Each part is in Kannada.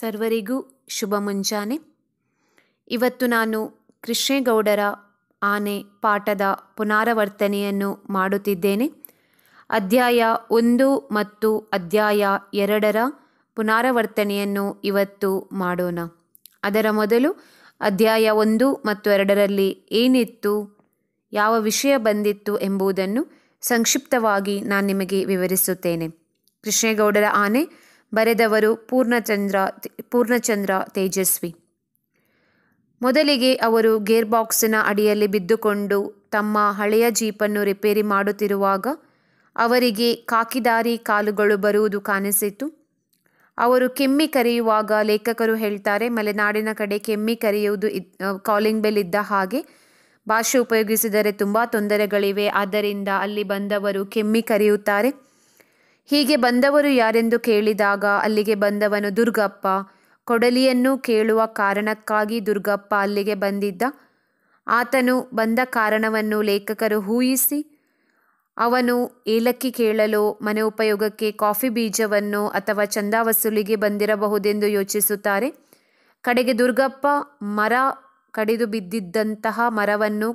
ಸರ್ವರಿಗೂ ಶುಭ ಮುಂಜಾನೆ ಇವತ್ತು ನಾನು ಕೃಷ್ಣೇಗೌಡರ ಆನೆ ಪಾಠದ ಪುನಾರವರ್ತನೆಯನ್ನು ಮಾಡುತ್ತಿದ್ದೇನೆ ಅಧ್ಯಾಯ ಒಂದು ಮತ್ತು ಅಧ್ಯಾಯ ಎರಡರ ಪುನಾರವರ್ತನೆಯನ್ನು ಇವತ್ತು ಮಾಡೋಣ ಅದರ ಮೊದಲು ಅಧ್ಯಾಯ ಒಂದು ಮತ್ತು ಎರಡರಲ್ಲಿ ಏನಿತ್ತು ಯಾವ ವಿಷಯ ಬಂದಿತ್ತು ಎಂಬುದನ್ನು ಸಂಕ್ಷಿಪ್ತವಾಗಿ ನಾನು ನಿಮಗೆ ವಿವರಿಸುತ್ತೇನೆ ಕೃಷ್ಣೇಗೌಡರ ಆನೆ ಬರೆದವರು ಪೂರ್ಣಚಂದ್ರ ಪೂರ್ಣಚಂದ್ರ ತೇಜಸ್ವಿ ಮೊದಲಿಗೆ ಅವರು ಗೇರ್ ಬಾಕ್ಸಿನ ಅಡಿಯಲ್ಲಿ ಬಿದ್ದುಕೊಂಡು ತಮ್ಮ ಹಳೆಯ ಜೀಪನ್ನು ರಿಪೇರಿ ಮಾಡುತ್ತಿರುವಾಗ ಅವರಿಗೆ ಕಾಕಿದಾರಿ ಕಾಲುಗಳು ಬರುವುದು ಕಾಣಿಸಿತು ಅವರು ಕೆಮ್ಮಿ ಕರೆಯುವಾಗ ಲೇಖಕರು ಹೇಳ್ತಾರೆ ಮಲೆನಾಡಿನ ಕಡೆ ಕೆಮ್ಮಿ ಕರೆಯುವುದು ಕಾಲಿಂಗ್ ಬೆಲ್ ಇದ್ದ ಹಾಗೆ ಭಾಷೆ ಉಪಯೋಗಿಸಿದರೆ ತುಂಬ ತೊಂದರೆಗಳಿವೆ ಆದ್ದರಿಂದ ಅಲ್ಲಿ ಬಂದವರು ಕೆಮ್ಮಿ ಕರೆಯುತ್ತಾರೆ ಹೀಗೆ ಬಂದವರು ಯಾರೆಂದು ಕೇಳಿದಾಗ ಅಲ್ಲಿಗೆ ಬಂದವನು ದುರ್ಗಪ್ಪ ಕೊಡಲಿಯನ್ನು ಕೇಳುವ ಕಾರಣಕ್ಕಾಗಿ ದುರ್ಗಪ್ಪ ಅಲ್ಲಿಗೆ ಬಂದಿದ್ದ ಆತನು ಬಂದ ಕಾರಣವನ್ನು ಲೇಖಕರು ಊಹಿಸಿ ಅವನು ಏಲಕ್ಕಿ ಕೇಳಲು ಮನೆ ಉಪಯೋಗಕ್ಕೆ ಕಾಫಿ ಬೀಜವನ್ನು ಅಥವಾ ಚಂದಾವಸೂಲಿಗೆ ವಸೂಲಿಗೆ ಬಂದಿರಬಹುದೆಂದು ಯೋಚಿಸುತ್ತಾರೆ ಕಡೆಗೆ ದುರ್ಗಪ್ಪ ಮರ ಕಡಿದು ಬಿದ್ದಿದ್ದಂತಹ ಮರವನ್ನು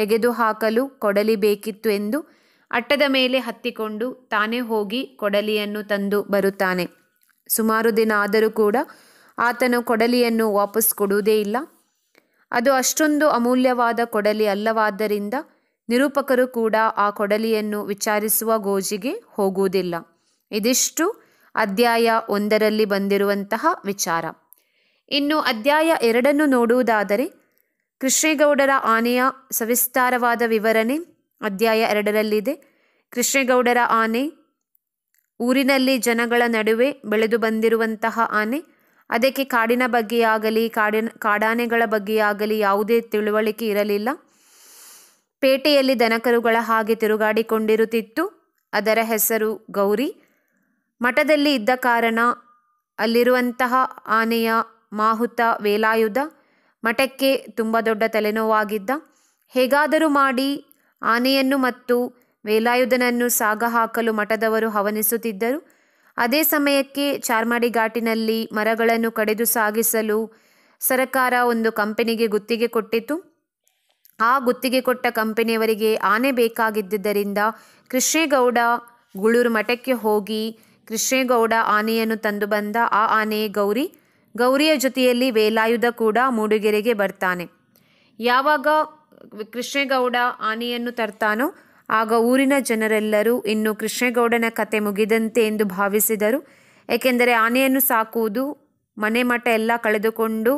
ತೆಗೆದುಹಾಕಲು ಕೊಡಲಿ ಬೇಕಿತ್ತು ಎಂದು ಅಟ್ಟದ ಮೇಲೆ ಹತ್ತಿಕೊಂಡು ತಾನೇ ಹೋಗಿ ಕೊಡಲಿಯನ್ನು ತಂದು ಬರುತ್ತಾನೆ ಸುಮಾರು ದಿನ ಆದರೂ ಕೂಡ ಆತನು ಕೊಡಲಿಯನ್ನು ವಾಪಸ್ ಕೊಡುವುದೇ ಇಲ್ಲ ಅದು ಅಷ್ಟೊಂದು ಅಮೂಲ್ಯವಾದ ಕೊಡಲಿ ಅಲ್ಲವಾದ್ದರಿಂದ ನಿರೂಪಕರು ಕೂಡ ಆ ಕೊಡಲಿಯನ್ನು ವಿಚಾರಿಸುವ ಗೋಜಿಗೆ ಹೋಗುವುದಿಲ್ಲ ಇದಿಷ್ಟು ಅಧ್ಯಾಯ ಒಂದರಲ್ಲಿ ಬಂದಿರುವಂತಹ ವಿಚಾರ ಇನ್ನು ಅಧ್ಯಾಯ ಎರಡನ್ನು ನೋಡುವುದಾದರೆ ಕೃಷ್ಣೇಗೌಡರ ಆನೆಯ ಸವಿಸ್ತಾರವಾದ ವಿವರಣೆ ಅಧ್ಯಾಯ ಎರಡರಲ್ಲಿದೆ ಕೃಷ್ಣೇಗೌಡರ ಆನೆ ಊರಿನಲ್ಲಿ ಜನಗಳ ನಡುವೆ ಬೆಳೆದು ಬಂದಿರುವಂತಹ ಆನೆ ಅದಕ್ಕೆ ಕಾಡಿನ ಬಗ್ಗೆಯಾಗಲಿ ಕಾಡಿನ ಕಾಡಾನೆಗಳ ಬಗ್ಗೆಯಾಗಲಿ ಯಾವುದೇ ತಿಳುವಳಿಕೆ ಇರಲಿಲ್ಲ ಪೇಟೆಯಲ್ಲಿ ದನಕರುಗಳ ಹಾಗೆ ತಿರುಗಾಡಿಕೊಂಡಿರುತ್ತಿತ್ತು ಅದರ ಹೆಸರು ಗೌರಿ ಮಠದಲ್ಲಿ ಇದ್ದ ಕಾರಣ ಅಲ್ಲಿರುವಂತಹ ಆನೆಯ ಮಾಹುತ ವೇಲಾಯುಧ ಮಠಕ್ಕೆ ತುಂಬ ದೊಡ್ಡ ತಲೆನೋವಾಗಿದ್ದ ಹೇಗಾದರೂ ಮಾಡಿ ಆನೆಯನ್ನು ಮತ್ತು ವೇಲಾಯುಧನನ್ನು ಸಾಗ ಹಾಕಲು ಮಠದವರು ಹವನಿಸುತ್ತಿದ್ದರು ಅದೇ ಸಮಯಕ್ಕೆ ಚಾರ್ಮಾಡಿ ಘಾಟಿನಲ್ಲಿ ಮರಗಳನ್ನು ಕಡಿದು ಸಾಗಿಸಲು ಸರಕಾರ ಒಂದು ಕಂಪನಿಗೆ ಗುತ್ತಿಗೆ ಕೊಟ್ಟಿತು ಆ ಗುತ್ತಿಗೆ ಕೊಟ್ಟ ಕಂಪನಿಯವರಿಗೆ ಆನೆ ಬೇಕಾಗಿದ್ದರಿಂದ ಕೃಷ್ಣೇಗೌಡ ಗುಳೂರು ಮಠಕ್ಕೆ ಹೋಗಿ ಕೃಷ್ಣೇಗೌಡ ಆನೆಯನ್ನು ತಂದು ಬಂದ ಆ ಆನೆ ಗೌರಿ ಗೌರಿಯ ಜೊತೆಯಲ್ಲಿ ವೇಲಾಯುಧ ಕೂಡ ಮೂಡಿಗೆರೆಗೆ ಬರ್ತಾನೆ ಯಾವಾಗ ಕೃಷ್ಣೇಗೌಡ ಆನೆಯನ್ನು ತರ್ತಾನೋ ಆಗ ಊರಿನ ಜನರೆಲ್ಲರೂ ಇನ್ನು ಕೃಷ್ಣೇಗೌಡನ ಕತೆ ಮುಗಿದಂತೆ ಎಂದು ಭಾವಿಸಿದರು ಏಕೆಂದರೆ ಆನೆಯನ್ನು ಸಾಕುವುದು ಮನೆ ಮಠ ಎಲ್ಲ ಕಳೆದುಕೊಂಡು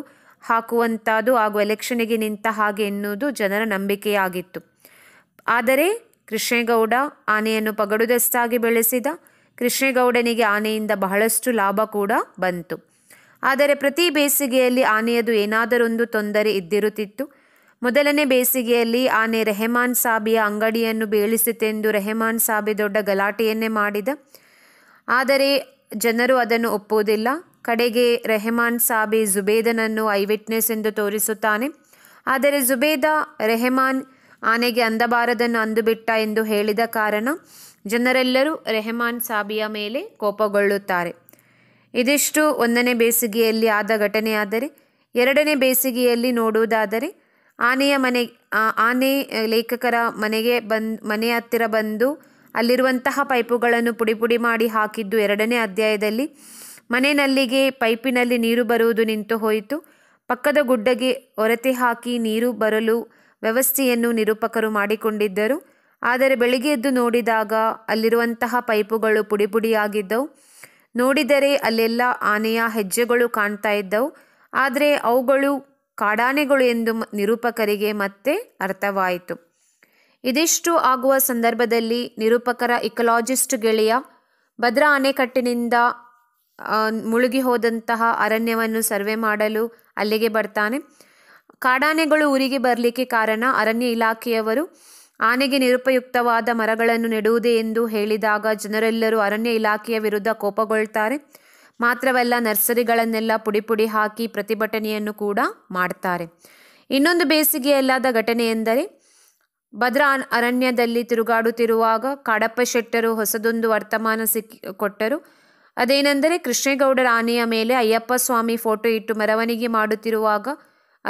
ಹಾಕುವಂಥದ್ದು ಹಾಗೂ ಎಲೆಕ್ಷನಿಗೆ ನಿಂತ ಹಾಗೆ ಎನ್ನುವುದು ಜನರ ನಂಬಿಕೆಯಾಗಿತ್ತು ಆದರೆ ಕೃಷ್ಣೇಗೌಡ ಆನೆಯನ್ನು ಪಗಡುದಷ್ಟಾಗಿ ಬೆಳೆಸಿದ ಕೃಷ್ಣೇಗೌಡನಿಗೆ ಆನೆಯಿಂದ ಬಹಳಷ್ಟು ಲಾಭ ಕೂಡ ಬಂತು ಆದರೆ ಪ್ರತಿ ಬೇಸಿಗೆಯಲ್ಲಿ ಆನೆಯದು ಏನಾದರೊಂದು ತೊಂದರೆ ಇದ್ದಿರುತ್ತಿತ್ತು ಮೊದಲನೇ ಬೇಸಿಗೆಯಲ್ಲಿ ಆನೆ ರೆಹಮಾನ್ ಸಾಬಿಯ ಅಂಗಡಿಯನ್ನು ಬೀಳಿಸಿತೆಂದು ರೆಹಮಾನ್ ಸಾಬಿ ದೊಡ್ಡ ಗಲಾಟೆಯನ್ನೇ ಮಾಡಿದ ಆದರೆ ಜನರು ಅದನ್ನು ಒಪ್ಪುವುದಿಲ್ಲ ಕಡೆಗೆ ರೆಹಮಾನ್ ಸಾಬಿ ಜುಬೇದನನ್ನು ಐವಿಟ್ನೆಸ್ ಎಂದು ತೋರಿಸುತ್ತಾನೆ ಆದರೆ ಜುಬೇದ ರೆಹಮಾನ್ ಆನೆಗೆ ಅಂದಬಾರದನ್ನು ಅಂದುಬಿಟ್ಟ ಎಂದು ಹೇಳಿದ ಕಾರಣ ಜನರೆಲ್ಲರೂ ರೆಹಮಾನ್ ಸಾಬಿಯ ಮೇಲೆ ಕೋಪಗೊಳ್ಳುತ್ತಾರೆ ಇದಿಷ್ಟು ಒಂದನೇ ಬೇಸಿಗೆಯಲ್ಲಿ ಆದ ಘಟನೆಯಾದರೆ ಎರಡನೇ ಬೇಸಿಗೆಯಲ್ಲಿ ನೋಡುವುದಾದರೆ ಆನೆಯ ಮನೆ ಆನೆ ಲೇಖಕರ ಮನೆಗೆ ಬಂದು ಮನೆ ಹತ್ತಿರ ಬಂದು ಅಲ್ಲಿರುವಂತಹ ಪೈಪುಗಳನ್ನು ಪುಡಿ ಪುಡಿ ಮಾಡಿ ಹಾಕಿದ್ದು ಎರಡನೇ ಅಧ್ಯಾಯದಲ್ಲಿ ನಲ್ಲಿಗೆ ಪೈಪಿನಲ್ಲಿ ನೀರು ಬರುವುದು ನಿಂತು ಹೋಯಿತು ಪಕ್ಕದ ಗುಡ್ಡಗೆ ಒರತೆ ಹಾಕಿ ನೀರು ಬರಲು ವ್ಯವಸ್ಥೆಯನ್ನು ನಿರೂಪಕರು ಮಾಡಿಕೊಂಡಿದ್ದರು ಆದರೆ ಬೆಳಿಗ್ಗೆ ಎದ್ದು ನೋಡಿದಾಗ ಅಲ್ಲಿರುವಂತಹ ಪೈಪುಗಳು ಪುಡಿ ಪುಡಿಯಾಗಿದ್ದವು ನೋಡಿದರೆ ಅಲ್ಲೆಲ್ಲ ಆನೆಯ ಹೆಜ್ಜೆಗಳು ಕಾಣ್ತಾ ಇದ್ದವು ಆದರೆ ಅವುಗಳು ಕಾಡಾನೆಗಳು ಎಂದು ನಿರೂಪಕರಿಗೆ ಮತ್ತೆ ಅರ್ಥವಾಯಿತು ಇದಿಷ್ಟು ಆಗುವ ಸಂದರ್ಭದಲ್ಲಿ ನಿರೂಪಕರ ಇಕಲಾಜಿಸ್ಟ್ ಗೆಳೆಯ ಭದ್ರಾ ಅಣೆಕಟ್ಟಿನಿಂದ ಮುಳುಗಿ ಹೋದಂತಹ ಅರಣ್ಯವನ್ನು ಸರ್ವೆ ಮಾಡಲು ಅಲ್ಲಿಗೆ ಬರ್ತಾನೆ ಕಾಡಾನೆಗಳು ಊರಿಗೆ ಬರಲಿಕ್ಕೆ ಕಾರಣ ಅರಣ್ಯ ಇಲಾಖೆಯವರು ಆನೆಗೆ ನಿರುಪಯುಕ್ತವಾದ ಮರಗಳನ್ನು ನೆಡುವುದೇ ಎಂದು ಹೇಳಿದಾಗ ಜನರೆಲ್ಲರೂ ಅರಣ್ಯ ಇಲಾಖೆಯ ವಿರುದ್ಧ ಕೋಪಗೊಳ್ತಾರೆ ಮಾತ್ರವಲ್ಲ ನರ್ಸರಿಗಳನ್ನೆಲ್ಲ ಪುಡಿ ಪುಡಿ ಹಾಕಿ ಪ್ರತಿಭಟನೆಯನ್ನು ಕೂಡ ಮಾಡ್ತಾರೆ ಇನ್ನೊಂದು ಬೇಸಿಗೆಯಲ್ಲಾದ ಘಟನೆ ಎಂದರೆ ಭದ್ರಾ ಅರಣ್ಯದಲ್ಲಿ ತಿರುಗಾಡುತ್ತಿರುವಾಗ ಕಾಡಪ್ಪ ಶೆಟ್ಟರು ಹೊಸದೊಂದು ವರ್ತಮಾನ ಸಿಕ್ಕಿ ಕೊಟ್ಟರು ಅದೇನೆಂದರೆ ಕೃಷ್ಣೇಗೌಡರ ಆನೆಯ ಮೇಲೆ ಅಯ್ಯಪ್ಪ ಸ್ವಾಮಿ ಫೋಟೋ ಇಟ್ಟು ಮೆರವಣಿಗೆ ಮಾಡುತ್ತಿರುವಾಗ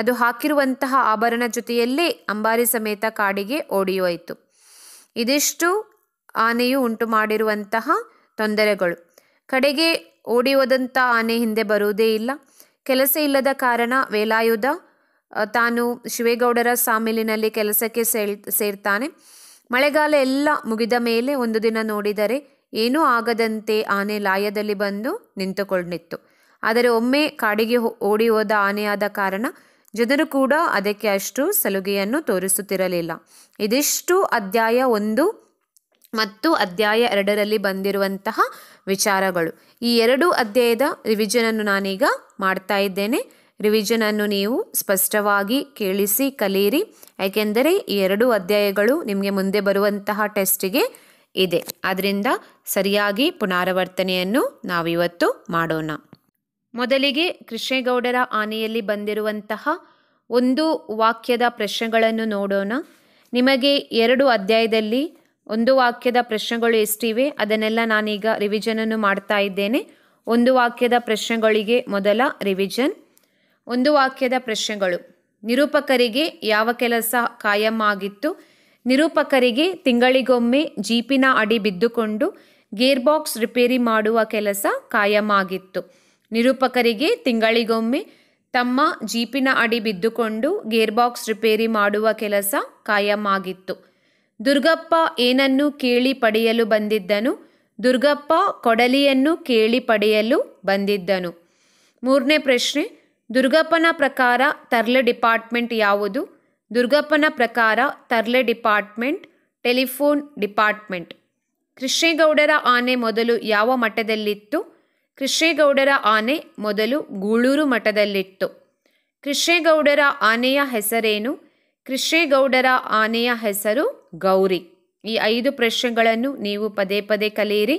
ಅದು ಹಾಕಿರುವಂತಹ ಆಭರಣ ಜೊತೆಯಲ್ಲೇ ಅಂಬಾರಿ ಸಮೇತ ಕಾಡಿಗೆ ಓಡಿಯೋಯಿತು ಇದಿಷ್ಟು ಆನೆಯು ಉಂಟು ಮಾಡಿರುವಂತಹ ತೊಂದರೆಗಳು ಕಡೆಗೆ ಓಡಿ ಹೋದಂಥ ಆನೆ ಹಿಂದೆ ಬರುವುದೇ ಇಲ್ಲ ಕೆಲಸ ಇಲ್ಲದ ಕಾರಣ ವೇಲಾಯುಧ ತಾನು ಶಿವೇಗೌಡರ ಸಾಮಿಲಿನಲ್ಲಿ ಕೆಲಸಕ್ಕೆ ಸೇಳ್ ಸೇರ್ತಾನೆ ಮಳೆಗಾಲ ಎಲ್ಲ ಮುಗಿದ ಮೇಲೆ ಒಂದು ದಿನ ನೋಡಿದರೆ ಏನೂ ಆಗದಂತೆ ಆನೆ ಲಾಯದಲ್ಲಿ ಬಂದು ನಿಂತುಕೊಂಡಿತ್ತು ಆದರೆ ಒಮ್ಮೆ ಕಾಡಿಗೆ ಓಡಿ ಹೋದ ಆನೆಯಾದ ಕಾರಣ ಜನರು ಕೂಡ ಅದಕ್ಕೆ ಅಷ್ಟು ಸಲುಗೆಯನ್ನು ತೋರಿಸುತ್ತಿರಲಿಲ್ಲ ಇದಿಷ್ಟು ಅಧ್ಯಾಯ ಒಂದು ಮತ್ತು ಅಧ್ಯಾಯ ಎರಡರಲ್ಲಿ ಬಂದಿರುವಂತಹ ವಿಚಾರಗಳು ಈ ಎರಡು ಅಧ್ಯಾಯದ ರಿವಿಜನನ್ನು ನಾನೀಗ ಮಾಡ್ತಾ ಇದ್ದೇನೆ ರಿವಿಷನನ್ನು ನೀವು ಸ್ಪಷ್ಟವಾಗಿ ಕೇಳಿಸಿ ಕಲಿಯಿರಿ ಏಕೆಂದರೆ ಈ ಎರಡು ಅಧ್ಯಾಯಗಳು ನಿಮಗೆ ಮುಂದೆ ಬರುವಂತಹ ಟೆಸ್ಟಿಗೆ ಇದೆ ಆದ್ದರಿಂದ ಸರಿಯಾಗಿ ಪುನರಾವರ್ತನೆಯನ್ನು ನಾವಿವತ್ತು ಮಾಡೋಣ ಮೊದಲಿಗೆ ಕೃಷ್ಣೇಗೌಡರ ಆನೆಯಲ್ಲಿ ಬಂದಿರುವಂತಹ ಒಂದು ವಾಕ್ಯದ ಪ್ರಶ್ನೆಗಳನ್ನು ನೋಡೋಣ ನಿಮಗೆ ಎರಡು ಅಧ್ಯಾಯದಲ್ಲಿ ಒಂದು ವಾಕ್ಯದ ಪ್ರಶ್ನೆಗಳು ಎಷ್ಟಿವೆ ಅದನ್ನೆಲ್ಲ ನಾನೀಗ ರಿವಿಷನನ್ನು ಮಾಡ್ತಾ ಇದ್ದೇನೆ ಒಂದು ವಾಕ್ಯದ ಪ್ರಶ್ನೆಗಳಿಗೆ ಮೊದಲ ರಿವಿಷನ್ ಒಂದು ವಾಕ್ಯದ ಪ್ರಶ್ನೆಗಳು ನಿರೂಪಕರಿಗೆ ಯಾವ ಕೆಲಸ ಕಾಯಂ ಆಗಿತ್ತು ನಿರೂಪಕರಿಗೆ ತಿಂಗಳಿಗೊಮ್ಮೆ ಜೀಪಿನ ಅಡಿ ಬಿದ್ದುಕೊಂಡು ಗೇರ್ ಬಾಕ್ಸ್ ರಿಪೇರಿ ಮಾಡುವ ಕೆಲಸ ಕಾಯಂ ಆಗಿತ್ತು ನಿರೂಪಕರಿಗೆ ತಿಂಗಳಿಗೊಮ್ಮೆ ತಮ್ಮ ಜೀಪಿನ ಅಡಿ ಬಿದ್ದುಕೊಂಡು ಗೇರ್ ಬಾಕ್ಸ್ ರಿಪೇರಿ ಮಾಡುವ ಕೆಲಸ ಕಾಯಂ ಆಗಿತ್ತು ದುರ್ಗಪ್ಪ ಏನನ್ನು ಕೇಳಿ ಪಡೆಯಲು ಬಂದಿದ್ದನು ದುರ್ಗಪ್ಪ ಕೊಡಲಿಯನ್ನು ಕೇಳಿ ಪಡೆಯಲು ಬಂದಿದ್ದನು ಮೂರನೇ ಪ್ರಶ್ನೆ ದುರ್ಗಪ್ಪನ ಪ್ರಕಾರ ತರ್ಲೆ ಡಿಪಾರ್ಟ್ಮೆಂಟ್ ಯಾವುದು ದುರ್ಗಪ್ಪನ ಪ್ರಕಾರ ತರ್ಲೆ ಡಿಪಾರ್ಟ್ಮೆಂಟ್ ಟೆಲಿಫೋನ್ ಡಿಪಾರ್ಟ್ಮೆಂಟ್ ಕೃಷ್ಣೇಗೌಡರ ಆನೆ ಮೊದಲು ಯಾವ ಮಠದಲ್ಲಿತ್ತು ಕೃಷ್ಣೇಗೌಡರ ಆನೆ ಮೊದಲು ಗೂಳೂರು ಮಠದಲ್ಲಿತ್ತು ಕೃಷ್ಣೇಗೌಡರ ಆನೆಯ ಹೆಸರೇನು ಕೃಷ್ಣೇಗೌಡರ ಆನೆಯ ಹೆಸರು ಗೌರಿ ಈ ಐದು ಪ್ರಶ್ನೆಗಳನ್ನು ನೀವು ಪದೇ ಪದೇ ಕಲಿಯಿರಿ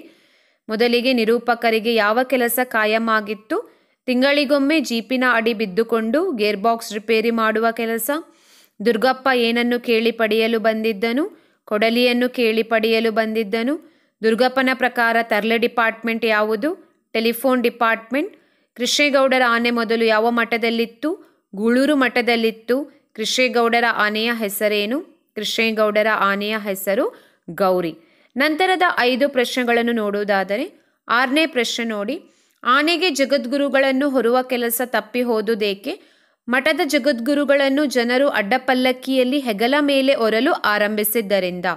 ಮೊದಲಿಗೆ ನಿರೂಪಕರಿಗೆ ಯಾವ ಕೆಲಸ ಕಾಯಮಾಗಿತ್ತು ತಿಂಗಳಿಗೊಮ್ಮೆ ಜೀಪಿನ ಅಡಿ ಬಿದ್ದುಕೊಂಡು ಗೇರ್ ಬಾಕ್ಸ್ ರಿಪೇರಿ ಮಾಡುವ ಕೆಲಸ ದುರ್ಗಪ್ಪ ಏನನ್ನು ಕೇಳಿ ಪಡೆಯಲು ಬಂದಿದ್ದನು ಕೊಡಲಿಯನ್ನು ಕೇಳಿ ಪಡೆಯಲು ಬಂದಿದ್ದನು ದುರ್ಗಪ್ಪನ ಪ್ರಕಾರ ತರಲೆ ಡಿಪಾರ್ಟ್ಮೆಂಟ್ ಯಾವುದು ಟೆಲಿಫೋನ್ ಡಿಪಾರ್ಟ್ಮೆಂಟ್ ಕೃಷ್ಣೇಗೌಡರ ಆನೆ ಮೊದಲು ಯಾವ ಮಠದಲ್ಲಿತ್ತು ಗೂಳೂರು ಮಠದಲ್ಲಿತ್ತು ಕೃಷ್ಣೇಗೌಡರ ಆನೆಯ ಹೆಸರೇನು ಕೃಷ್ಣೇಗೌಡರ ಆನೆಯ ಹೆಸರು ಗೌರಿ ನಂತರದ ಐದು ಪ್ರಶ್ನೆಗಳನ್ನು ನೋಡುವುದಾದರೆ ಆರನೇ ಪ್ರಶ್ನೆ ನೋಡಿ ಆನೆಗೆ ಜಗದ್ಗುರುಗಳನ್ನು ಹೊರುವ ಕೆಲಸ ತಪ್ಪಿ ಹೋದುದೇಕೆ ಮಠದ ಜಗದ್ಗುರುಗಳನ್ನು ಜನರು ಅಡ್ಡಪಲ್ಲಕ್ಕಿಯಲ್ಲಿ ಹೆಗಲ ಮೇಲೆ ಹೊರಲು ಆರಂಭಿಸಿದ್ದರಿಂದ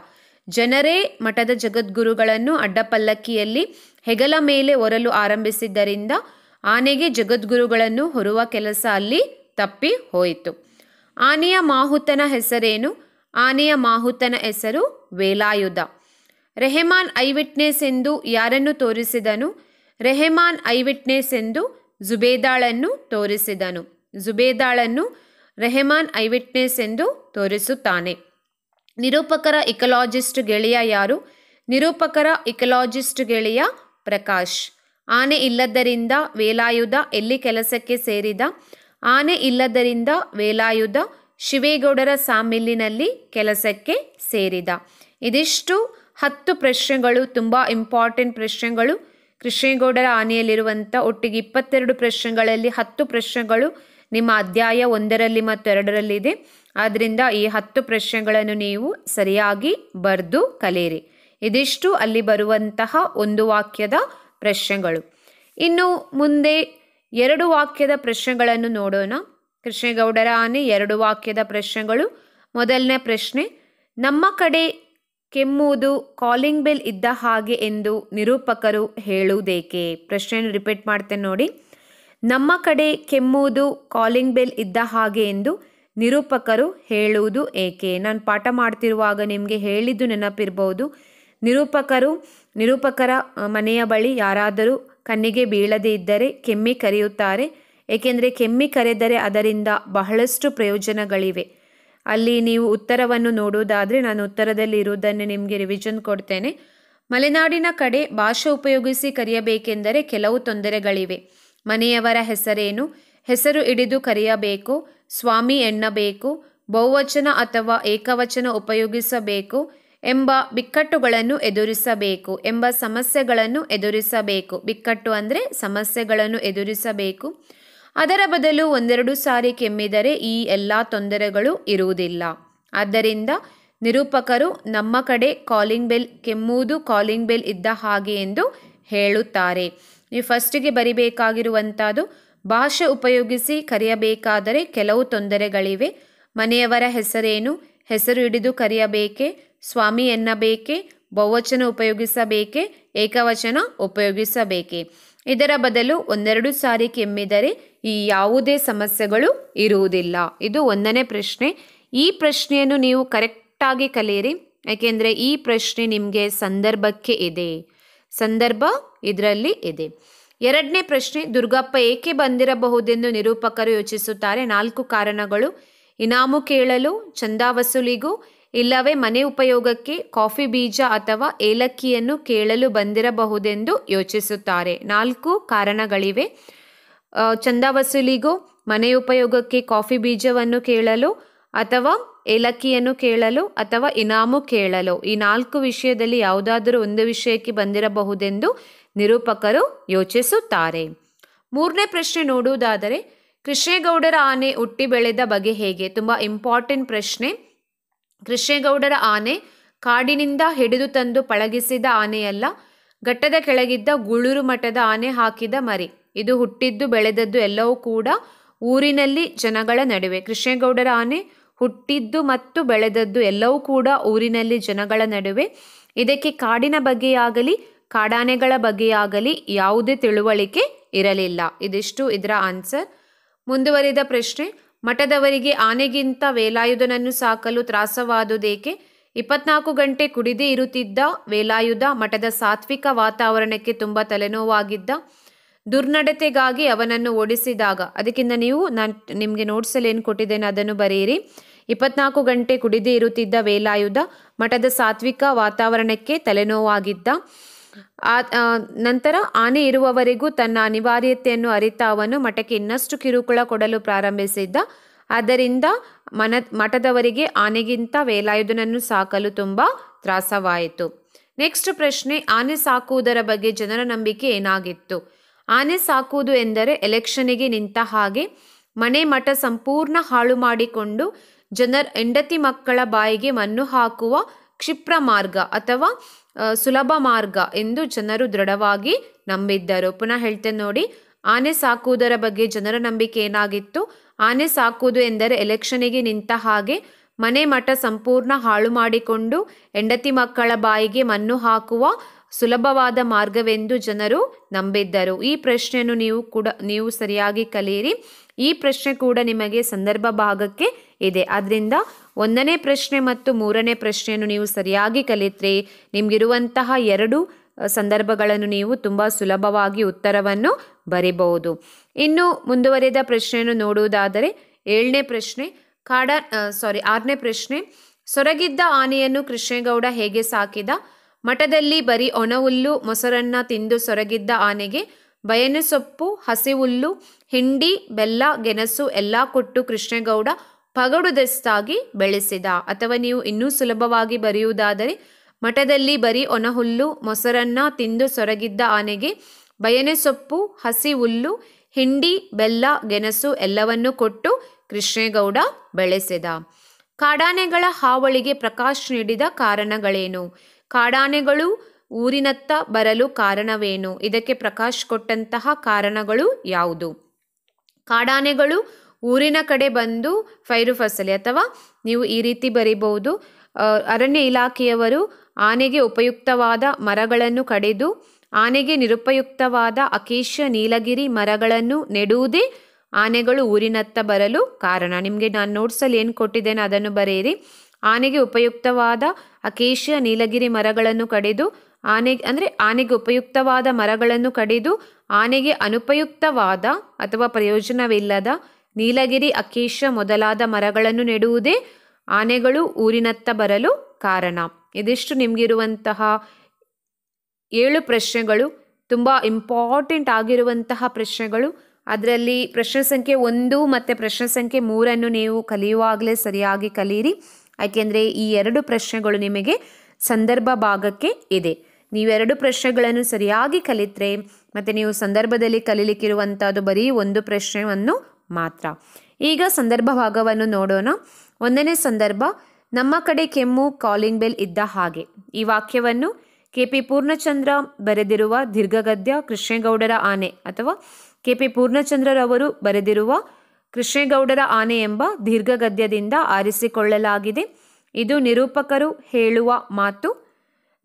ಜನರೇ ಮಠದ ಜಗದ್ಗುರುಗಳನ್ನು ಅಡ್ಡಪಲ್ಲಕ್ಕಿಯಲ್ಲಿ ಹೆಗಲ ಮೇಲೆ ಒರಲು ಆರಂಭಿಸಿದ್ದರಿಂದ ಆನೆಗೆ ಜಗದ್ಗುರುಗಳನ್ನು ಹೊರುವ ಕೆಲಸ ಅಲ್ಲಿ ತಪ್ಪಿ ಹೋಯಿತು ಆನೆಯ ಮಾಹುತನ ಹೆಸರೇನು ಆನೆಯ ಮಾಹುತನ ಹೆಸರು ವೇಲಾಯುಧ ರೆಹಮಾನ್ ಐವಿಟ್ನೆಸ್ ಎಂದು ಯಾರನ್ನು ತೋರಿಸಿದನು ರೆಹಮಾನ್ ಐವಿಟ್ನೆಸ್ ಎಂದು ಜುಬೇದಾಳನ್ನು ತೋರಿಸಿದನು ಜುಬೇದಾಳನ್ನು ರೆಹಮಾನ್ ಐವಿಟ್ನೆಸ್ ಎಂದು ತೋರಿಸುತ್ತಾನೆ ನಿರೂಪಕರ ಇಕಲಾಜಿಸ್ಟ್ ಗೆಳೆಯ ಯಾರು ನಿರೂಪಕರ ಇಕಲಾಜಿಸ್ಟ್ ಗೆಳೆಯ ಪ್ರಕಾಶ್ ಆನೆ ಇಲ್ಲದರಿಂದ ವೇಲಾಯುಧ ಎಲ್ಲಿ ಕೆಲಸಕ್ಕೆ ಸೇರಿದ ಆನೆ ಇಲ್ಲದರಿಂದ ವೇಲಾಯುಧ ಶಿವೇಗೌಡರ ಸಾಮಿಲಿನಲ್ಲಿ ಕೆಲಸಕ್ಕೆ ಸೇರಿದ ಇದಿಷ್ಟು ಹತ್ತು ಪ್ರಶ್ನೆಗಳು ತುಂಬ ಇಂಪಾರ್ಟೆಂಟ್ ಪ್ರಶ್ನೆಗಳು ಕೃಷ್ಣೇಗೌಡರ ಆನೆಯಲ್ಲಿರುವಂಥ ಒಟ್ಟಿಗೆ ಇಪ್ಪತ್ತೆರಡು ಪ್ರಶ್ನೆಗಳಲ್ಲಿ ಹತ್ತು ಪ್ರಶ್ನೆಗಳು ನಿಮ್ಮ ಅಧ್ಯಾಯ ಒಂದರಲ್ಲಿ ಮತ್ತು ಇದೆ ಆದ್ದರಿಂದ ಈ ಹತ್ತು ಪ್ರಶ್ನೆಗಳನ್ನು ನೀವು ಸರಿಯಾಗಿ ಬರೆದು ಕಲಿಯಿರಿ ಇದಿಷ್ಟು ಅಲ್ಲಿ ಬರುವಂತಹ ಒಂದು ವಾಕ್ಯದ ಪ್ರಶ್ನೆಗಳು ಇನ್ನು ಮುಂದೆ ಎರಡು ವಾಕ್ಯದ ಪ್ರಶ್ನೆಗಳನ್ನು ನೋಡೋಣ ಕೃಷ್ಣೇಗೌಡರ ಆನೆ ಎರಡು ವಾಕ್ಯದ ಪ್ರಶ್ನೆಗಳು ಮೊದಲನೇ ಪ್ರಶ್ನೆ ನಮ್ಮ ಕಡೆ ಕೆಮ್ಮುವುದು ಕಾಲಿಂಗ್ ಬೆಲ್ ಇದ್ದ ಹಾಗೆ ಎಂದು ನಿರೂಪಕರು ಹೇಳುವುದೇಕೆ ಪ್ರಶ್ನೆಯನ್ನು ರಿಪೀಟ್ ಮಾಡ್ತೇನೆ ನೋಡಿ ನಮ್ಮ ಕಡೆ ಕೆಮ್ಮುವುದು ಕಾಲಿಂಗ್ ಬೆಲ್ ಇದ್ದ ಹಾಗೆ ಎಂದು ನಿರೂಪಕರು ಹೇಳುವುದು ಏಕೆ ನಾನು ಪಾಠ ಮಾಡ್ತಿರುವಾಗ ನಿಮಗೆ ಹೇಳಿದ್ದು ನೆನಪಿರ್ಬೋದು ನಿರೂಪಕರು ನಿರೂಪಕರ ಮನೆಯ ಬಳಿ ಯಾರಾದರೂ ಕಣ್ಣಿಗೆ ಬೀಳದೇ ಇದ್ದರೆ ಕೆಮ್ಮಿ ಕರೆಯುತ್ತಾರೆ ಏಕೆಂದರೆ ಕೆಮ್ಮಿ ಕರೆದರೆ ಅದರಿಂದ ಬಹಳಷ್ಟು ಪ್ರಯೋಜನಗಳಿವೆ ಅಲ್ಲಿ ನೀವು ಉತ್ತರವನ್ನು ನೋಡುವುದಾದರೆ ನಾನು ಉತ್ತರದಲ್ಲಿ ಇರುವುದನ್ನು ನಿಮಗೆ ರಿವಿಷನ್ ಕೊಡ್ತೇನೆ ಮಲೆನಾಡಿನ ಕಡೆ ಭಾಷೆ ಉಪಯೋಗಿಸಿ ಕರೆಯಬೇಕೆಂದರೆ ಕೆಲವು ತೊಂದರೆಗಳಿವೆ ಮನೆಯವರ ಹೆಸರೇನು ಹೆಸರು ಹಿಡಿದು ಕರೆಯಬೇಕು ಸ್ವಾಮಿ ಎನ್ನಬೇಕು ಬಹುವಚನ ಅಥವಾ ಏಕವಚನ ಉಪಯೋಗಿಸಬೇಕು ಎಂಬ ಬಿಕ್ಕಟ್ಟುಗಳನ್ನು ಎದುರಿಸಬೇಕು ಎಂಬ ಸಮಸ್ಯೆಗಳನ್ನು ಎದುರಿಸಬೇಕು ಬಿಕ್ಕಟ್ಟು ಅಂದರೆ ಸಮಸ್ಯೆಗಳನ್ನು ಎದುರಿಸಬೇಕು ಅದರ ಬದಲು ಒಂದೆರಡು ಸಾರಿ ಕೆಮ್ಮಿದರೆ ಈ ಎಲ್ಲ ತೊಂದರೆಗಳು ಇರುವುದಿಲ್ಲ ಆದ್ದರಿಂದ ನಿರೂಪಕರು ನಮ್ಮ ಕಡೆ ಕಾಲಿಂಗ್ ಬೆಲ್ ಕೆಮ್ಮುವುದು ಕಾಲಿಂಗ್ ಬೆಲ್ ಇದ್ದ ಹಾಗೆ ಎಂದು ಹೇಳುತ್ತಾರೆ ನೀವು ಫಸ್ಟಿಗೆ ಬರಿಬೇಕಾಗಿರುವಂಥದ್ದು ಭಾಷೆ ಉಪಯೋಗಿಸಿ ಕರೆಯಬೇಕಾದರೆ ಕೆಲವು ತೊಂದರೆಗಳಿವೆ ಮನೆಯವರ ಹೆಸರೇನು ಹೆಸರು ಹಿಡಿದು ಕರೆಯಬೇಕೆ ಸ್ವಾಮಿ ಎನ್ನಬೇಕೆ ಬಹುವಚನ ಉಪಯೋಗಿಸಬೇಕೆ ಏಕವಚನ ಉಪಯೋಗಿಸಬೇಕೆ ಇದರ ಬದಲು ಒಂದೆರಡು ಸಾರಿ ಕೆಮ್ಮಿದರೆ ಈ ಯಾವುದೇ ಸಮಸ್ಯೆಗಳು ಇರುವುದಿಲ್ಲ ಇದು ಒಂದನೇ ಪ್ರಶ್ನೆ ಈ ಪ್ರಶ್ನೆಯನ್ನು ನೀವು ಕರೆಕ್ಟಾಗಿ ಕಲಿಯಿರಿ ಯಾಕೆಂದರೆ ಈ ಪ್ರಶ್ನೆ ನಿಮಗೆ ಸಂದರ್ಭಕ್ಕೆ ಇದೆ ಸಂದರ್ಭ ಇದರಲ್ಲಿ ಇದೆ ಎರಡನೇ ಪ್ರಶ್ನೆ ದುರ್ಗಪ್ಪ ಏಕೆ ಬಂದಿರಬಹುದೆಂದು ನಿರೂಪಕರು ಯೋಚಿಸುತ್ತಾರೆ ನಾಲ್ಕು ಕಾರಣಗಳು ಇನಾಮು ಕೇಳಲು ಚಂದಾ ವಸೂಲಿಗೂ ಇಲ್ಲವೇ ಮನೆ ಉಪಯೋಗಕ್ಕೆ ಕಾಫಿ ಬೀಜ ಅಥವಾ ಏಲಕ್ಕಿಯನ್ನು ಕೇಳಲು ಬಂದಿರಬಹುದೆಂದು ಯೋಚಿಸುತ್ತಾರೆ ನಾಲ್ಕು ಕಾರಣಗಳಿವೆ ಚಂದ ವಸೂಲಿಗೂ ಮನೆ ಉಪಯೋಗಕ್ಕೆ ಕಾಫಿ ಬೀಜವನ್ನು ಕೇಳಲು ಅಥವಾ ಏಲಕ್ಕಿಯನ್ನು ಕೇಳಲು ಅಥವಾ ಇನಾಮು ಕೇಳಲು ಈ ನಾಲ್ಕು ವಿಷಯದಲ್ಲಿ ಯಾವುದಾದರೂ ಒಂದು ವಿಷಯಕ್ಕೆ ಬಂದಿರಬಹುದೆಂದು ನಿರೂಪಕರು ಯೋಚಿಸುತ್ತಾರೆ ಮೂರನೇ ಪ್ರಶ್ನೆ ನೋಡುವುದಾದರೆ ಕೃಷ್ಣೇಗೌಡರ ಆನೆ ಹುಟ್ಟಿ ಬೆಳೆದ ಬಗೆ ಹೇಗೆ ತುಂಬ ಇಂಪಾರ್ಟೆಂಟ್ ಪ್ರಶ್ನೆ ಕೃಷ್ಣೇಗೌಡರ ಆನೆ ಕಾಡಿನಿಂದ ಹಿಡಿದು ತಂದು ಪಳಗಿಸಿದ ಆನೆಯಲ್ಲ ಘಟ್ಟದ ಕೆಳಗಿದ್ದ ಗುಳೂರು ಮಠದ ಆನೆ ಹಾಕಿದ ಮರಿ ಇದು ಹುಟ್ಟಿದ್ದು ಬೆಳೆದದ್ದು ಎಲ್ಲವೂ ಕೂಡ ಊರಿನಲ್ಲಿ ಜನಗಳ ನಡುವೆ ಕೃಷ್ಣೇಗೌಡರ ಆನೆ ಹುಟ್ಟಿದ್ದು ಮತ್ತು ಬೆಳೆದದ್ದು ಎಲ್ಲವೂ ಕೂಡ ಊರಿನಲ್ಲಿ ಜನಗಳ ನಡುವೆ ಇದಕ್ಕೆ ಕಾಡಿನ ಬಗ್ಗೆಯಾಗಲಿ ಕಾಡಾನೆಗಳ ಬಗ್ಗೆಯಾಗಲಿ ಯಾವುದೇ ತಿಳುವಳಿಕೆ ಇರಲಿಲ್ಲ ಇದಿಷ್ಟು ಇದರ ಆನ್ಸರ್ ಮುಂದುವರಿದ ಪ್ರಶ್ನೆ ಮಠದವರಿಗೆ ಆನೆಗಿಂತ ವೇಲಾಯುಧನನ್ನು ಸಾಕಲು ತ್ರಾಸವಾದುದೇಕೆ ಇಪ್ಪತ್ನಾಲ್ಕು ಗಂಟೆ ಕುಡಿದೇ ಇರುತ್ತಿದ್ದ ವೇಲಾಯುಧ ಮಠದ ಸಾತ್ವಿಕ ವಾತಾವರಣಕ್ಕೆ ತುಂಬ ತಲೆನೋವಾಗಿದ್ದ ದುರ್ನಡತೆಗಾಗಿ ಅವನನ್ನು ಓಡಿಸಿದಾಗ ಅದಕ್ಕಿಂತ ನೀವು ನಾನು ನಿಮಗೆ ನೋಟ್ಸಲ್ಲಿ ಏನು ಕೊಟ್ಟಿದ್ದೇನೆ ಅದನ್ನು ಬರೆಯಿರಿ ಇಪ್ಪತ್ನಾಲ್ಕು ಗಂಟೆ ಕುಡಿದೇ ಇರುತ್ತಿದ್ದ ವೇಲಾಯುಧ ಮಠದ ಸಾತ್ವಿಕ ವಾತಾವರಣಕ್ಕೆ ತಲೆನೋವಾಗಿದ್ದ ಆ ನಂತರ ಆನೆ ಇರುವವರೆಗೂ ತನ್ನ ಅನಿವಾರ್ಯತೆಯನ್ನು ಅರಿತ ಅವನು ಮಠಕ್ಕೆ ಇನ್ನಷ್ಟು ಕಿರುಕುಳ ಕೊಡಲು ಪ್ರಾರಂಭಿಸಿದ್ದ ಆದ್ದರಿಂದ ಮನ ಮಠದವರಿಗೆ ಆನೆಗಿಂತ ವೇಲಾಯುಧನನ್ನು ಸಾಕಲು ತುಂಬ ತ್ರಾಸವಾಯಿತು ನೆಕ್ಸ್ಟ್ ಪ್ರಶ್ನೆ ಆನೆ ಸಾಕುವುದರ ಬಗ್ಗೆ ಜನರ ನಂಬಿಕೆ ಏನಾಗಿತ್ತು ಆನೆ ಸಾಕುವುದು ಎಂದರೆ ಎಲೆಕ್ಷನ್ನಿಗೆ ನಿಂತ ಹಾಗೆ ಮನೆ ಮಠ ಸಂಪೂರ್ಣ ಹಾಳು ಮಾಡಿಕೊಂಡು ಜನರ ಹೆಂಡತಿ ಮಕ್ಕಳ ಬಾಯಿಗೆ ಮಣ್ಣು ಹಾಕುವ ಕ್ಷಿಪ್ರ ಮಾರ್ಗ ಅಥವಾ ಸುಲಭ ಮಾರ್ಗ ಎಂದು ಜನರು ದೃಢವಾಗಿ ನಂಬಿದ್ದರು ಪುನಃ ಹೇಳ್ತೇನೆ ನೋಡಿ ಆನೆ ಸಾಕುವುದರ ಬಗ್ಗೆ ಜನರ ನಂಬಿಕೆ ಏನಾಗಿತ್ತು ಆನೆ ಸಾಕುವುದು ಎಂದರೆ ಎಲೆಕ್ಷನಿಗೆ ನಿಂತ ಹಾಗೆ ಮನೆ ಮಠ ಸಂಪೂರ್ಣ ಹಾಳು ಮಾಡಿಕೊಂಡು ಹೆಂಡತಿ ಮಕ್ಕಳ ಬಾಯಿಗೆ ಮಣ್ಣು ಹಾಕುವ ಸುಲಭವಾದ ಮಾರ್ಗವೆಂದು ಜನರು ನಂಬಿದ್ದರು ಈ ಪ್ರಶ್ನೆಯನ್ನು ನೀವು ಕೂಡ ನೀವು ಸರಿಯಾಗಿ ಕಲಿಯಿರಿ ಈ ಪ್ರಶ್ನೆ ಕೂಡ ನಿಮಗೆ ಸಂದರ್ಭ ಭಾಗಕ್ಕೆ ಇದೆ ಆದ್ದರಿಂದ ಒಂದನೇ ಪ್ರಶ್ನೆ ಮತ್ತು ಮೂರನೇ ಪ್ರಶ್ನೆಯನ್ನು ನೀವು ಸರಿಯಾಗಿ ಕಲಿತ್ರೆ ನಿಮಗಿರುವಂತಹ ಎರಡು ಸಂದರ್ಭಗಳನ್ನು ನೀವು ತುಂಬ ಸುಲಭವಾಗಿ ಉತ್ತರವನ್ನು ಬರಿಬಹುದು ಇನ್ನು ಮುಂದುವರೆದ ಪ್ರಶ್ನೆಯನ್ನು ನೋಡುವುದಾದರೆ ಏಳನೇ ಪ್ರಶ್ನೆ ಕಾಡ ಸಾರಿ ಆರನೇ ಪ್ರಶ್ನೆ ಸೊರಗಿದ್ದ ಆನೆಯನ್ನು ಕೃಷ್ಣೇಗೌಡ ಹೇಗೆ ಸಾಕಿದ ಮಠದಲ್ಲಿ ಬರೀ ಒಣಹುಲ್ಲು ಮೊಸರನ್ನ ತಿಂದು ಸೊರಗಿದ್ದ ಆನೆಗೆ ಹಸಿ ಹುಲ್ಲು ಹಿಂಡಿ ಬೆಲ್ಲ ಗೆಣಸು ಎಲ್ಲ ಕೊಟ್ಟು ಕೃಷ್ಣೇಗೌಡ ಪಗಡುದೆಸ್ತಾಗಿ ಬೆಳೆಸಿದ ಅಥವಾ ನೀವು ಇನ್ನೂ ಸುಲಭವಾಗಿ ಬರೆಯುವುದಾದರೆ ಮಠದಲ್ಲಿ ಬರೀ ಒಣಹುಲ್ಲು ಮೊಸರನ್ನ ತಿಂದು ಸೊರಗಿದ್ದ ಆನೆಗೆ ಬಯನೆ ಸೊಪ್ಪು ಹಸಿ ಹುಲ್ಲು ಹಿಂಡಿ ಬೆಲ್ಲ ಗೆಣಸು ಎಲ್ಲವನ್ನೂ ಕೊಟ್ಟು ಕೃಷ್ಣೇಗೌಡ ಬೆಳೆಸಿದ ಕಾಡಾನೆಗಳ ಹಾವಳಿಗೆ ಪ್ರಕಾಶ್ ನೀಡಿದ ಕಾರಣಗಳೇನು ಕಾಡಾನೆಗಳು ಊರಿನತ್ತ ಬರಲು ಕಾರಣವೇನು ಇದಕ್ಕೆ ಪ್ರಕಾಶ್ ಕೊಟ್ಟಂತಹ ಕಾರಣಗಳು ಯಾವುದು ಕಾಡಾನೆಗಳು ಊರಿನ ಕಡೆ ಬಂದು ಫೈರು ಫಸಲಿ ಅಥವಾ ನೀವು ಈ ರೀತಿ ಬರೀಬಹುದು ಅರಣ್ಯ ಇಲಾಖೆಯವರು ಆನೆಗೆ ಉಪಯುಕ್ತವಾದ ಮರಗಳನ್ನು ಕಡೆದು ಆನೆಗೆ ನಿರುಪಯುಕ್ತವಾದ ಅಕೇಶ್ಯ ನೀಲಗಿರಿ ಮರಗಳನ್ನು ನೆಡುವುದೇ ಆನೆಗಳು ಊರಿನತ್ತ ಬರಲು ಕಾರಣ ನಿಮಗೆ ನಾನು ನೋಟ್ಸಲ್ಲಿ ಏನು ಕೊಟ್ಟಿದ್ದೇನೆ ಅದನ್ನು ಬರೆಯಿರಿ ಆನೆಗೆ ಉಪಯುಕ್ತವಾದ ಅಕೇಶ್ಯ ನೀಲಗಿರಿ ಮರಗಳನ್ನು ಕಡಿದು ಆನೆ ಅಂದರೆ ಆನೆಗೆ ಉಪಯುಕ್ತವಾದ ಮರಗಳನ್ನು ಕಡಿದು ಆನೆಗೆ ಅನುಪಯುಕ್ತವಾದ ಅಥವಾ ಪ್ರಯೋಜನವಿಲ್ಲದ ನೀಲಗಿರಿ ಅಕೇಶ ಮೊದಲಾದ ಮರಗಳನ್ನು ನೆಡುವುದೇ ಆನೆಗಳು ಊರಿನತ್ತ ಬರಲು ಕಾರಣ ಇದಿಷ್ಟು ನಿಮಗಿರುವಂತಹ ಏಳು ಪ್ರಶ್ನೆಗಳು ತುಂಬ ಇಂಪಾರ್ಟೆಂಟ್ ಆಗಿರುವಂತಹ ಪ್ರಶ್ನೆಗಳು ಅದರಲ್ಲಿ ಪ್ರಶ್ನೆ ಸಂಖ್ಯೆ ಒಂದು ಮತ್ತು ಪ್ರಶ್ನೆ ಸಂಖ್ಯೆ ಮೂರನ್ನು ನೀವು ಕಲಿಯುವಾಗಲೇ ಸರಿಯಾಗಿ ಕಲಿಯಿರಿ ಯಾಕೆಂದರೆ ಈ ಎರಡು ಪ್ರಶ್ನೆಗಳು ನಿಮಗೆ ಸಂದರ್ಭ ಭಾಗಕ್ಕೆ ಇದೆ ನೀವೆರಡು ಪ್ರಶ್ನೆಗಳನ್ನು ಸರಿಯಾಗಿ ಕಲಿತರೆ ಮತ್ತು ನೀವು ಸಂದರ್ಭದಲ್ಲಿ ಕಲೀಲಿಕ್ಕಿರುವಂಥದ್ದು ಬರೀ ಒಂದು ಪ್ರಶ್ನೆಯನ್ನು ಮಾತ್ರ ಈಗ ಸಂದರ್ಭ ಭಾಗವನ್ನು ನೋಡೋಣ ಒಂದನೇ ಸಂದರ್ಭ ನಮ್ಮ ಕಡೆ ಕೆಮ್ಮು ಕಾಲಿಂಗ್ ಬೆಲ್ ಇದ್ದ ಹಾಗೆ ಈ ವಾಕ್ಯವನ್ನು ಕೆ ಪಿ ಪೂರ್ಣಚಂದ್ರ ಬರೆದಿರುವ ದೀರ್ಘಗದ್ಯ ಕೃಷ್ಣೇಗೌಡರ ಆನೆ ಅಥವಾ ಕೆ ಪಿ ಪೂರ್ಣಚಂದ್ರರವರು ಬರೆದಿರುವ ಕೃಷ್ಣೇಗೌಡರ ಆನೆ ಎಂಬ ದೀರ್ಘಗದ್ಯದಿಂದ ಆರಿಸಿಕೊಳ್ಳಲಾಗಿದೆ ಇದು ನಿರೂಪಕರು ಹೇಳುವ ಮಾತು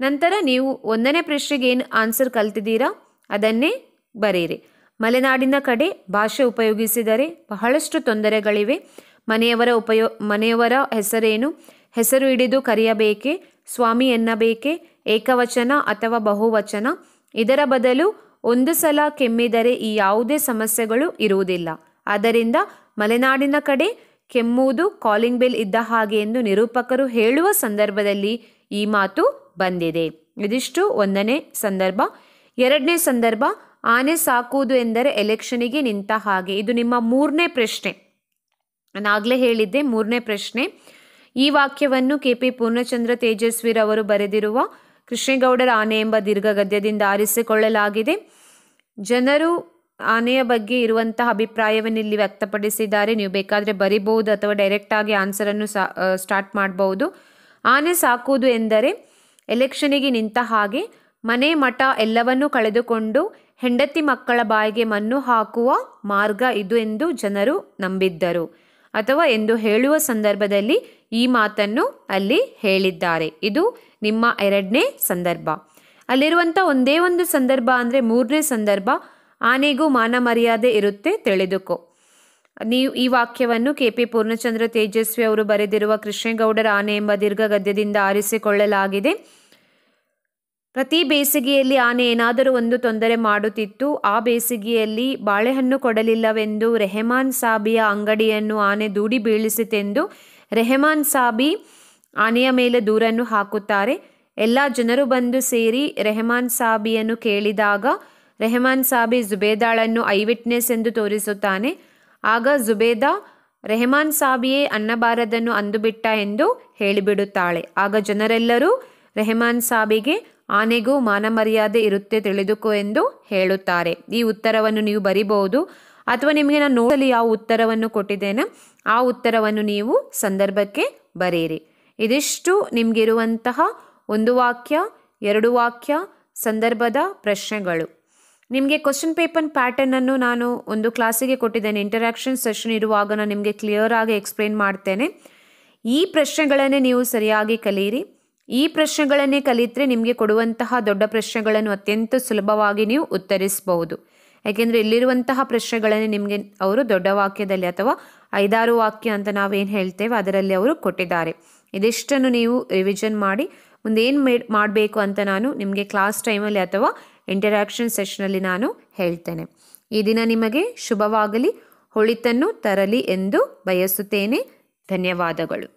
ನಂತರ ನೀವು ಒಂದನೇ ಪ್ರಶ್ನೆಗೆ ಏನು ಆನ್ಸರ್ ಕಲ್ತಿದ್ದೀರಾ ಅದನ್ನೇ ಬರೀರಿ ಮಲೆನಾಡಿನ ಕಡೆ ಭಾಷೆ ಉಪಯೋಗಿಸಿದರೆ ಬಹಳಷ್ಟು ತೊಂದರೆಗಳಿವೆ ಮನೆಯವರ ಉಪಯೋ ಮನೆಯವರ ಹೆಸರೇನು ಹೆಸರು ಹಿಡಿದು ಕರೆಯಬೇಕೆ ಸ್ವಾಮಿ ಎನ್ನಬೇಕೆ ಏಕವಚನ ಅಥವಾ ಬಹುವಚನ ಇದರ ಬದಲು ಒಂದು ಸಲ ಕೆಮ್ಮಿದರೆ ಈ ಯಾವುದೇ ಸಮಸ್ಯೆಗಳು ಇರುವುದಿಲ್ಲ ಆದ್ದರಿಂದ ಮಲೆನಾಡಿನ ಕಡೆ ಕೆಮ್ಮುವುದು ಕಾಲಿಂಗ್ ಬೆಲ್ ಇದ್ದ ಹಾಗೆ ಎಂದು ನಿರೂಪಕರು ಹೇಳುವ ಸಂದರ್ಭದಲ್ಲಿ ಈ ಮಾತು ಬಂದಿದೆ ಇದಿಷ್ಟು ಒಂದನೇ ಸಂದರ್ಭ ಎರಡನೇ ಸಂದರ್ಭ ಆನೆ ಸಾಕುವುದು ಎಂದರೆ ಎಲೆಕ್ಷನಿಗೆ ನಿಂತ ಹಾಗೆ ಇದು ನಿಮ್ಮ ಮೂರನೇ ಪ್ರಶ್ನೆ ನಾನಾಗಲೇ ಹೇಳಿದ್ದೆ ಮೂರನೇ ಪ್ರಶ್ನೆ ಈ ವಾಕ್ಯವನ್ನು ಕೆ ಪಿ ಪೂರ್ಣಚಂದ್ರ ತೇಜಸ್ವಿರವರು ಬರೆದಿರುವ ಕೃಷ್ಣೇಗೌಡರ ಆನೆ ಎಂಬ ದೀರ್ಘ ಗದ್ಯದಿಂದ ಆರಿಸಿಕೊಳ್ಳಲಾಗಿದೆ ಜನರು ಆನೆಯ ಬಗ್ಗೆ ಇರುವಂತಹ ಅಭಿಪ್ರಾಯವನ್ನು ಇಲ್ಲಿ ವ್ಯಕ್ತಪಡಿಸಿದ್ದಾರೆ ನೀವು ಬೇಕಾದರೆ ಬರಿಬಹುದು ಅಥವಾ ಡೈರೆಕ್ಟ್ ಆಗಿ ಆನ್ಸರನ್ನು ಅನ್ನು ಸ್ಟಾರ್ಟ್ ಮಾಡಬಹುದು ಆನೆ ಸಾಕುವುದು ಎಂದರೆ ಎಲೆಕ್ಷನಿಗೆ ನಿಂತ ಹಾಗೆ ಮನೆ ಮಠ ಎಲ್ಲವನ್ನೂ ಕಳೆದುಕೊಂಡು ಹೆಂಡತಿ ಮಕ್ಕಳ ಬಾಯಿಗೆ ಮಣ್ಣು ಹಾಕುವ ಮಾರ್ಗ ಇದು ಎಂದು ಜನರು ನಂಬಿದ್ದರು ಅಥವಾ ಎಂದು ಹೇಳುವ ಸಂದರ್ಭದಲ್ಲಿ ಈ ಮಾತನ್ನು ಅಲ್ಲಿ ಹೇಳಿದ್ದಾರೆ ಇದು ನಿಮ್ಮ ಎರಡನೇ ಸಂದರ್ಭ ಅಲ್ಲಿರುವಂಥ ಒಂದೇ ಒಂದು ಸಂದರ್ಭ ಅಂದರೆ ಮೂರನೇ ಸಂದರ್ಭ ಆನೆಗೂ ಮಾನ ಮರ್ಯಾದೆ ಇರುತ್ತೆ ತಿಳಿದುಕೋ ನೀವು ಈ ವಾಕ್ಯವನ್ನು ಕೆ ಪಿ ಪೂರ್ಣಚಂದ್ರ ತೇಜಸ್ವಿ ಅವರು ಬರೆದಿರುವ ಕೃಷ್ಣೇಗೌಡರ ಆನೆ ಎಂಬ ದೀರ್ಘ ಗದ್ಯದಿಂದ ಆರಿಸಿಕೊಳ್ಳಲಾಗಿದೆ ಪ್ರತಿ ಬೇಸಿಗೆಯಲ್ಲಿ ಆನೆ ಏನಾದರೂ ಒಂದು ತೊಂದರೆ ಮಾಡುತ್ತಿತ್ತು ಆ ಬೇಸಿಗೆಯಲ್ಲಿ ಬಾಳೆಹಣ್ಣು ಕೊಡಲಿಲ್ಲವೆಂದು ರೆಹಮಾನ್ ಸಾಬಿಯ ಅಂಗಡಿಯನ್ನು ಆನೆ ದೂಡಿ ಬೀಳಿಸಿತೆಂದು ರೆಹಮಾನ್ ಸಾಬಿ ಆನೆಯ ಮೇಲೆ ದೂರನ್ನು ಹಾಕುತ್ತಾರೆ ಎಲ್ಲ ಜನರು ಬಂದು ಸೇರಿ ರೆಹಮಾನ್ ಸಾಬಿಯನ್ನು ಕೇಳಿದಾಗ ರೆಹಮಾನ್ ಸಾಬಿ ಜುಬೇದಾಳನ್ನು ಐವಿಟ್ನೆಸ್ ಎಂದು ತೋರಿಸುತ್ತಾನೆ ಆಗ ಜುಬೇದಾ ರೆಹಮಾನ್ ಸಾಬಿಯೇ ಅನ್ನಬಾರದನ್ನು ಅಂದುಬಿಟ್ಟ ಎಂದು ಹೇಳಿಬಿಡುತ್ತಾಳೆ ಆಗ ಜನರೆಲ್ಲರೂ ರೆಹಮಾನ್ ಸಾಬಿಗೆ ಆನೆಗೂ ಮಾನಮರ್ಯಾದೆ ಇರುತ್ತೆ ತಿಳಿದುಕೋ ಎಂದು ಹೇಳುತ್ತಾರೆ ಈ ಉತ್ತರವನ್ನು ನೀವು ಬರಿಬಹುದು ಅಥವಾ ನಿಮಗೆ ನಾನು ನೋಡಲಿ ಯಾವ ಉತ್ತರವನ್ನು ಕೊಟ್ಟಿದ್ದೇನೆ ಆ ಉತ್ತರವನ್ನು ನೀವು ಸಂದರ್ಭಕ್ಕೆ ಬರೆಯಿರಿ ಇದಿಷ್ಟು ನಿಮಗಿರುವಂತಹ ಒಂದು ವಾಕ್ಯ ಎರಡು ವಾಕ್ಯ ಸಂದರ್ಭದ ಪ್ರಶ್ನೆಗಳು ನಿಮಗೆ ಕ್ವಶನ್ ಪೇಪರ್ ಪ್ಯಾಟರ್ನನ್ನು ನಾನು ಒಂದು ಕ್ಲಾಸಿಗೆ ಕೊಟ್ಟಿದ್ದೇನೆ ಇಂಟರಾಕ್ಷನ್ ಸೆಷನ್ ಇರುವಾಗ ನಾನು ನಿಮಗೆ ಕ್ಲಿಯರ್ ಆಗಿ ಎಕ್ಸ್ಪ್ಲೇನ್ ಮಾಡ್ತೇನೆ ಈ ಪ್ರಶ್ನೆಗಳನ್ನೇ ನೀವು ಸರಿಯಾಗಿ ಕಲಿಯಿರಿ ಈ ಪ್ರಶ್ನೆಗಳನ್ನೇ ಕಲಿತರೆ ನಿಮಗೆ ಕೊಡುವಂತಹ ದೊಡ್ಡ ಪ್ರಶ್ನೆಗಳನ್ನು ಅತ್ಯಂತ ಸುಲಭವಾಗಿ ನೀವು ಉತ್ತರಿಸಬಹುದು ಯಾಕೆಂದರೆ ಇಲ್ಲಿರುವಂತಹ ಪ್ರಶ್ನೆಗಳನ್ನೇ ನಿಮಗೆ ಅವರು ದೊಡ್ಡ ವಾಕ್ಯದಲ್ಲಿ ಅಥವಾ ಐದಾರು ವಾಕ್ಯ ಅಂತ ನಾವೇನು ಹೇಳ್ತೇವೆ ಅದರಲ್ಲಿ ಅವರು ಕೊಟ್ಟಿದ್ದಾರೆ ಇದಿಷ್ಟನ್ನು ನೀವು ರಿವಿಷನ್ ಮಾಡಿ ಮುಂದೇನು ಮಾಡಬೇಕು ಅಂತ ನಾನು ನಿಮಗೆ ಕ್ಲಾಸ್ ಟೈಮಲ್ಲಿ ಅಥವಾ ಇಂಟರಾಕ್ಷನ್ ಸೆಷನಲ್ಲಿ ನಾನು ಹೇಳ್ತೇನೆ ಈ ದಿನ ನಿಮಗೆ ಶುಭವಾಗಲಿ ಹೊಳಿತನ್ನು ತರಲಿ ಎಂದು ಬಯಸುತ್ತೇನೆ ಧನ್ಯವಾದಗಳು